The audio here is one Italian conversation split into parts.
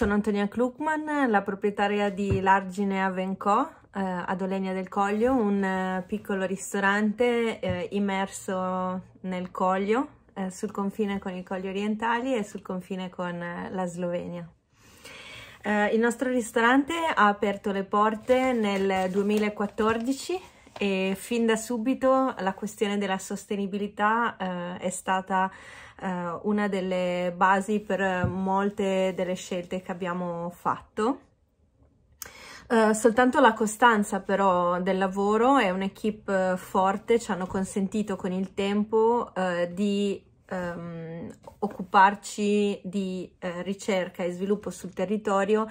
Sono Antonia Klukman, la proprietaria di Largine Avenco eh, ad Olegna del Coglio, un eh, piccolo ristorante eh, immerso nel Coglio, eh, sul confine con i Cogli Orientali e sul confine con eh, la Slovenia. Eh, il nostro ristorante ha aperto le porte nel 2014 e fin da subito la questione della sostenibilità eh, è stata eh, una delle basi per molte delle scelte che abbiamo fatto. Uh, soltanto la costanza però del lavoro e un'equipe forte ci hanno consentito con il tempo uh, di um, occuparci di eh, ricerca e sviluppo sul territorio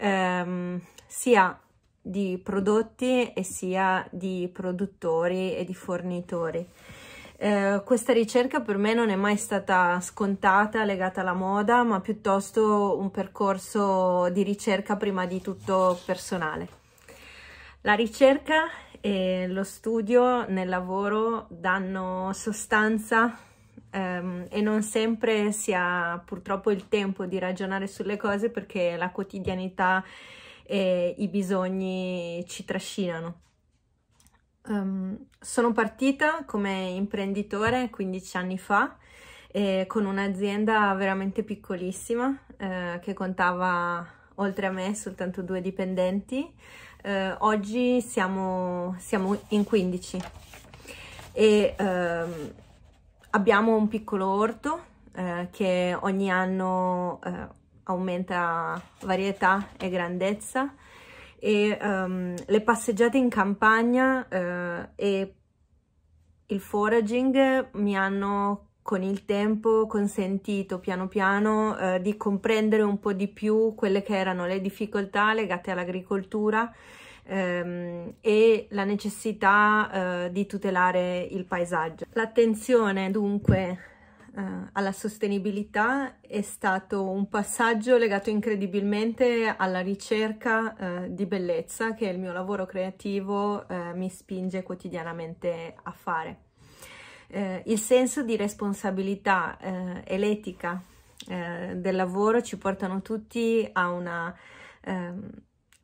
um, sia di prodotti e sia di produttori e di fornitori. Eh, questa ricerca per me non è mai stata scontata, legata alla moda, ma piuttosto un percorso di ricerca prima di tutto personale. La ricerca e lo studio nel lavoro danno sostanza ehm, e non sempre si ha purtroppo il tempo di ragionare sulle cose perché la quotidianità e i bisogni ci trascinano. Um, sono partita come imprenditore 15 anni fa eh, con un'azienda veramente piccolissima eh, che contava oltre a me soltanto due dipendenti. Eh, oggi siamo, siamo, in 15 e ehm, abbiamo un piccolo orto eh, che ogni anno eh, aumenta varietà e grandezza e um, le passeggiate in campagna uh, e il foraging mi hanno con il tempo consentito piano piano eh, di comprendere un po' di più quelle che erano le difficoltà legate all'agricoltura ehm, e la necessità eh, di tutelare il paesaggio. L'attenzione dunque eh, alla sostenibilità è stato un passaggio legato incredibilmente alla ricerca eh, di bellezza che il mio lavoro creativo eh, mi spinge quotidianamente a fare. Eh, il senso di responsabilità eh, e l'etica eh, del lavoro ci portano tutti a una ehm,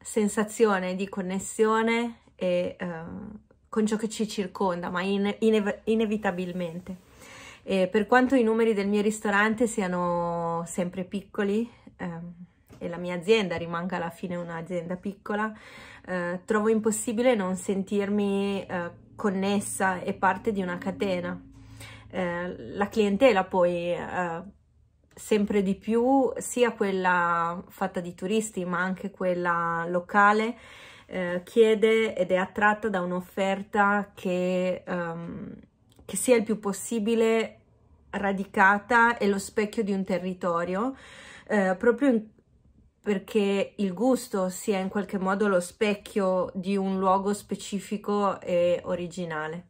sensazione di connessione e con ciò che ci circonda, ma ine inevitabilmente. E per quanto i numeri del mio ristorante siano sempre piccoli, ehm, e la mia azienda rimanga alla fine un'azienda piccola, eh, trovo impossibile non sentirmi eh, connessa e parte di una catena. Eh, la clientela poi eh, sempre di più, sia quella fatta di turisti ma anche quella locale, eh, chiede ed è attratta da un'offerta che... Um, che sia il più possibile radicata e lo specchio di un territorio, eh, proprio in, perché il gusto sia in qualche modo lo specchio di un luogo specifico e originale.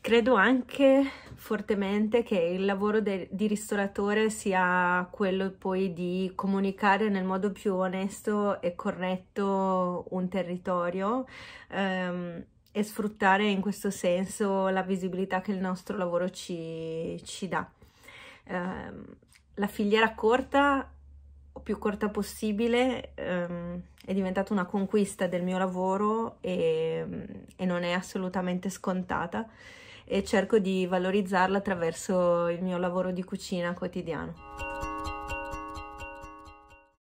Credo anche fortemente che il lavoro di ristoratore sia quello poi di comunicare nel modo più onesto e corretto un territorio, ehm, e sfruttare in questo senso la visibilità che il nostro lavoro ci, ci dà. Eh, la filiera corta o più corta possibile ehm, è diventata una conquista del mio lavoro e, e, non è assolutamente scontata e cerco di valorizzarla attraverso il mio lavoro di cucina quotidiano.